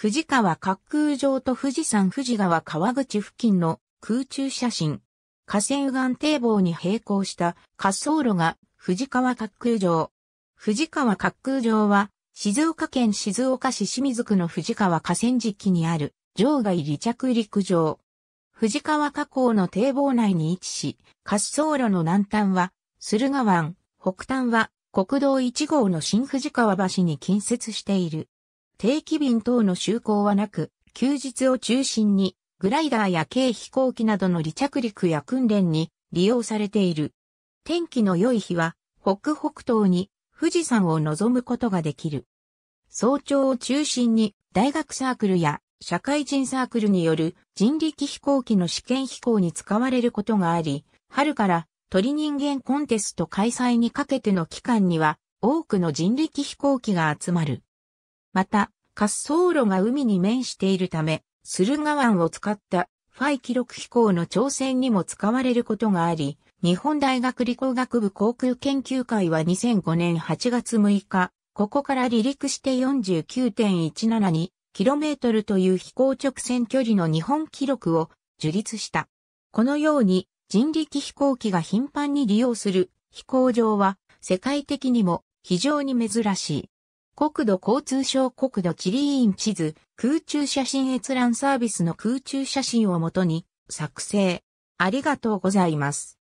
富士川滑空場と富士山富士川川口付近の空中写真。河川岸堤防に並行した滑走路が富士川滑空場。富士川滑空場は静岡県静岡市清水区の富士川河川敷にある場外離着陸場。富士川河口の堤防内に位置し、滑走路の南端は駿河湾、北端は国道1号の新富士川橋に近接している。定期便等の就航はなく、休日を中心に、グライダーや軽飛行機などの離着陸や訓練に利用されている。天気の良い日は、北北東に富士山を望むことができる。早朝を中心に大学サークルや社会人サークルによる人力飛行機の試験飛行に使われることがあり、春から鳥人間コンテスト開催にかけての期間には多くの人力飛行機が集まる。また、滑走路が海に面しているため、駿河湾を使ったファイ記録飛行の挑戦にも使われることがあり、日本大学理工学部航空研究会は2005年8月6日、ここから離陸して 49.172km という飛行直線距離の日本記録を樹立した。このように人力飛行機が頻繁に利用する飛行場は世界的にも非常に珍しい。国土交通省国土地理院地図、空中写真閲覧サービスの空中写真をもとに作成。ありがとうございます。